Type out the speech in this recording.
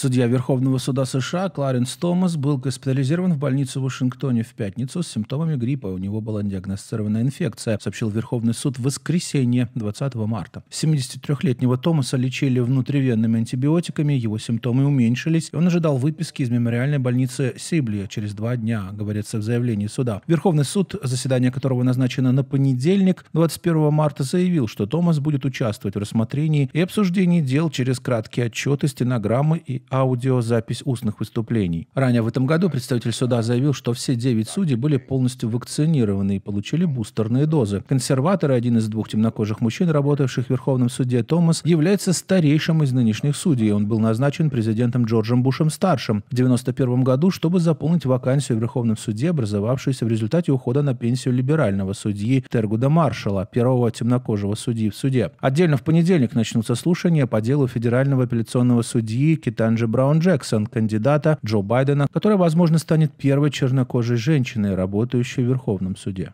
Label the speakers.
Speaker 1: Судья Верховного суда США Кларенс Томас был госпитализирован в больницу в Вашингтоне в пятницу с симптомами гриппа. У него была диагностирована инфекция, сообщил Верховный суд в воскресенье 20 марта. 73-летнего Томаса лечили внутривенными антибиотиками, его симптомы уменьшились, и он ожидал выписки из мемориальной больницы Сибли через два дня, говорится в заявлении суда. Верховный суд, заседание которого назначено на понедельник, 21 марта заявил, что Томас будет участвовать в рассмотрении и обсуждении дел через краткие отчеты, стенограммы и аудиозапись устных выступлений. Ранее в этом году представитель суда заявил, что все девять судей были полностью вакцинированы и получили бустерные дозы. Консерватор один из двух темнокожих мужчин, работавших в Верховном суде, Томас, является старейшим из нынешних судей. Он был назначен президентом Джорджем Бушем-старшим в 1991 году, чтобы заполнить вакансию в Верховном суде, образовавшуюся в результате ухода на пенсию либерального судьи Тергуда Маршала, первого темнокожего судьи в суде. Отдельно в понедельник начнутся слушания по делу федерального апелляционного судьи Китая Санджи Браун Джексон, кандидата Джо Байдена, которая, возможно, станет первой чернокожей женщиной, работающей в Верховном суде.